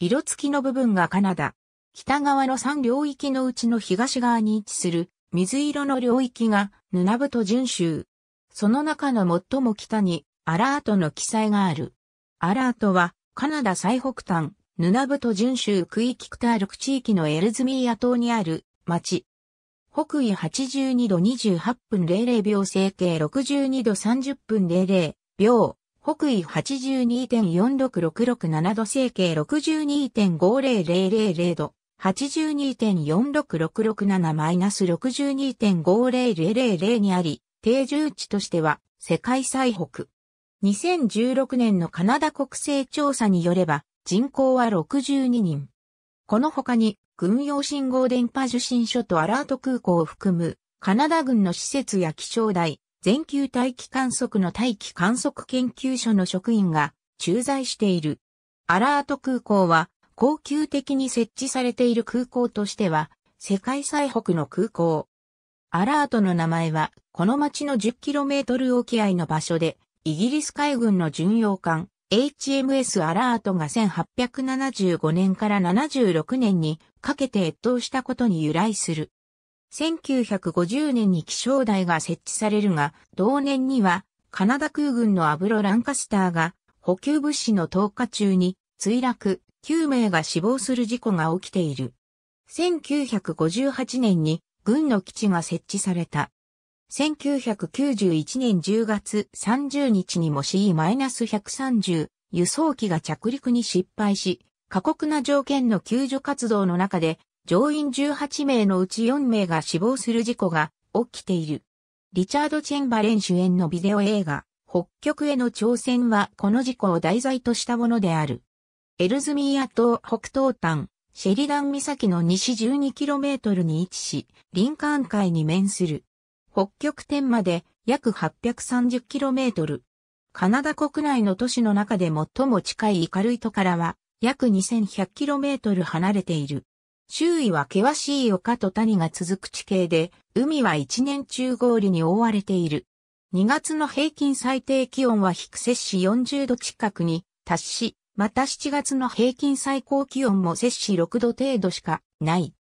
色付きの部分がカナダ。北側の3領域のうちの東側に位置する水色の領域がヌナブト準州。その中の最も北にアラートの記載がある。アラートはカナダ最北端、ヌナブト準州区域クタールク地域のエルズミーヤ島にある町。北緯82度28分00秒整形62度30分00秒。北緯82.46667度整形62.50000度、82.46667-62.50000にあり、定住地としては世界最北。2016年のカナダ国勢調査によれば、人口は62人。この他に、軍用信号電波受信所とアラート空港を含む、カナダ軍の施設や気象台、全球大気観測の大気観測研究所の職員が駐在している。アラート空港は、恒久的に設置されている空港としては、世界最北の空港。アラートの名前は、この町の 10km 沖合の場所で、イギリス海軍の巡洋艦、HMS アラートが1875年から76年にかけて越冬したことに由来する。1950年に気象台が設置されるが、同年にはカナダ空軍のアブロ・ランカスターが補給物資の投下中に墜落、9名が死亡する事故が起きている。1958年に軍の基地が設置された。1991年10月30日にも C-130 輸送機が着陸に失敗し、過酷な条件の救助活動の中で乗員18名のうち4名が死亡する事故が起きている。リチャード・チェンバレン主演のビデオ映画、北極への挑戦はこの事故を題材としたものである。エルズミーア島北東端、シェリダン岬の西 12km に位置し、林間海に面する。北極点まで約 830km。カナダ国内の都市の中で最も近いイカルイトからは約 2100km 離れている。周囲は険しい丘と谷が続く地形で、海は一年中氷に覆われている。2月の平均最低気温は低摂氏40度近くに達し、また7月の平均最高気温も摂氏6度程度しかない。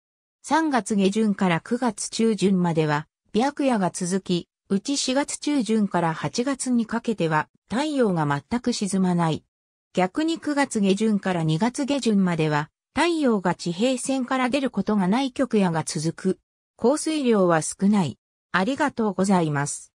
3月下旬から9月中旬までは、白夜が続き、うち4月中旬から8月にかけては太陽が全く沈まない。逆に9月下旬から2月下旬までは太陽が地平線から出ることがない極夜が続く。降水量は少ない。ありがとうございます。